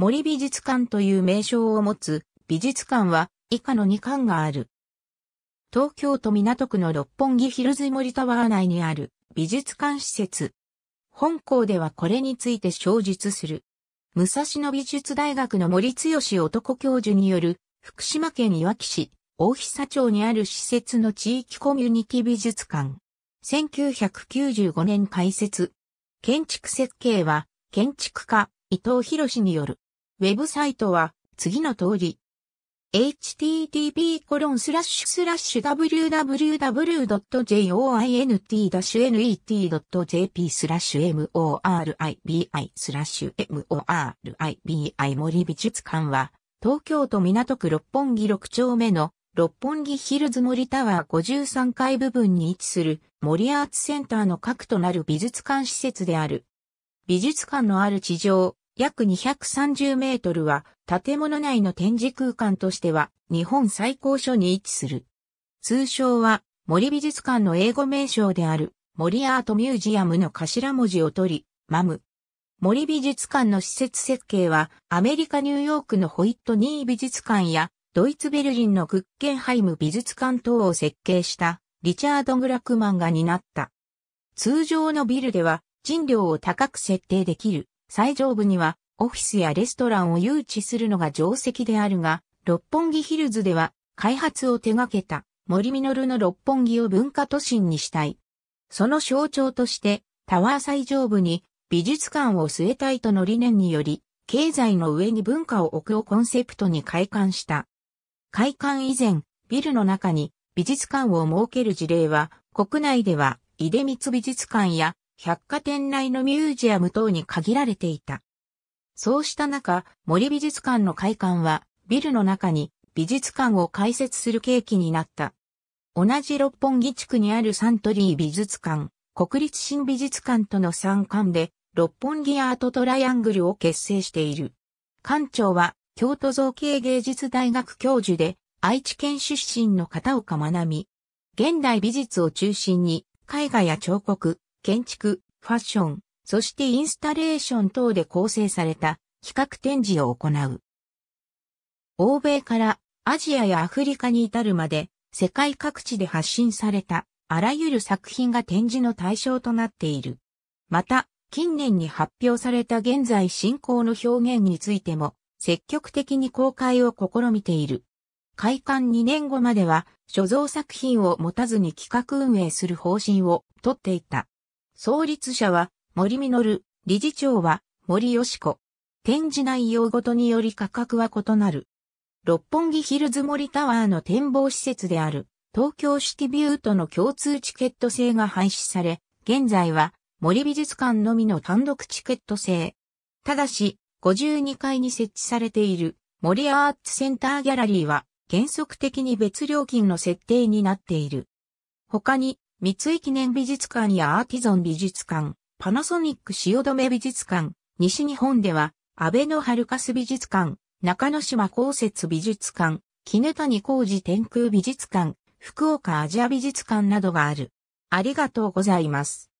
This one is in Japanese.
森美術館という名称を持つ美術館は以下の2館がある。東京都港区の六本木ヒルズ森タワー内にある美術館施設。本校ではこれについて詳述する。武蔵野美術大学の森剛男教授による福島県いわき市大久町にある施設の地域コミュニティ美術館。1995年開設。建築設計は建築家伊藤博による。ウェブサイトは次の通り、http://www.joint-net.jp スラッシュ moribi スラッシュ moribi 森美術館は東京都港区六本木六丁目の六本木ヒルズ森タワー53階部分に位置する森アーツセンターの核となる美術館施設である。美術館のある地上約230メートルは建物内の展示空間としては日本最高所に位置する。通称は森美術館の英語名称である森アートミュージアムの頭文字を取り、マム。森美術館の施設設計はアメリカニューヨークのホイットニー美術館やドイツベルリンのクッケンハイム美術館等を設計したリチャード・グラクマンが担った。通常のビルでは賃料を高く設定できる最上部にはオフィスやレストランを誘致するのが定石であるが、六本木ヒルズでは開発を手掛けた森実の六本木を文化都心にしたい。その象徴としてタワー最上部に美術館を据えたいとの理念により、経済の上に文化を置くをコンセプトに開館した。開館以前、ビルの中に美術館を設ける事例は、国内では、出光美術館や百貨店内のミュージアム等に限られていた。そうした中、森美術館の会館は、ビルの中に美術館を開設する契機になった。同じ六本木地区にあるサントリー美術館、国立新美術館との参観で、六本木アートトライアングルを結成している。館長は、京都造形芸術大学教授で、愛知県出身の片岡学美。現代美術を中心に、絵画や彫刻、建築、ファッション、そしてインスタレーション等で構成された企画展示を行う。欧米からアジアやアフリカに至るまで世界各地で発信されたあらゆる作品が展示の対象となっている。また、近年に発表された現在進行の表現についても積極的に公開を試みている。開館2年後までは所蔵作品を持たずに企画運営する方針をとっていた。創立者は森実、理事長は森し子。展示内容ごとにより価格は異なる。六本木ヒルズ森タワーの展望施設である東京シティビューとの共通チケット制が廃止され、現在は森美術館のみの単独チケット制。ただし、52階に設置されている森アーツセンターギャラリーは原則的に別料金の設定になっている。他に三井記念美術館やアーティゾン美術館、パナソニック汐留美術館、西日本では、安倍のハルカス美術館、中野島公設美術館、絹谷工事天空美術館、福岡アジア美術館などがある。ありがとうございます。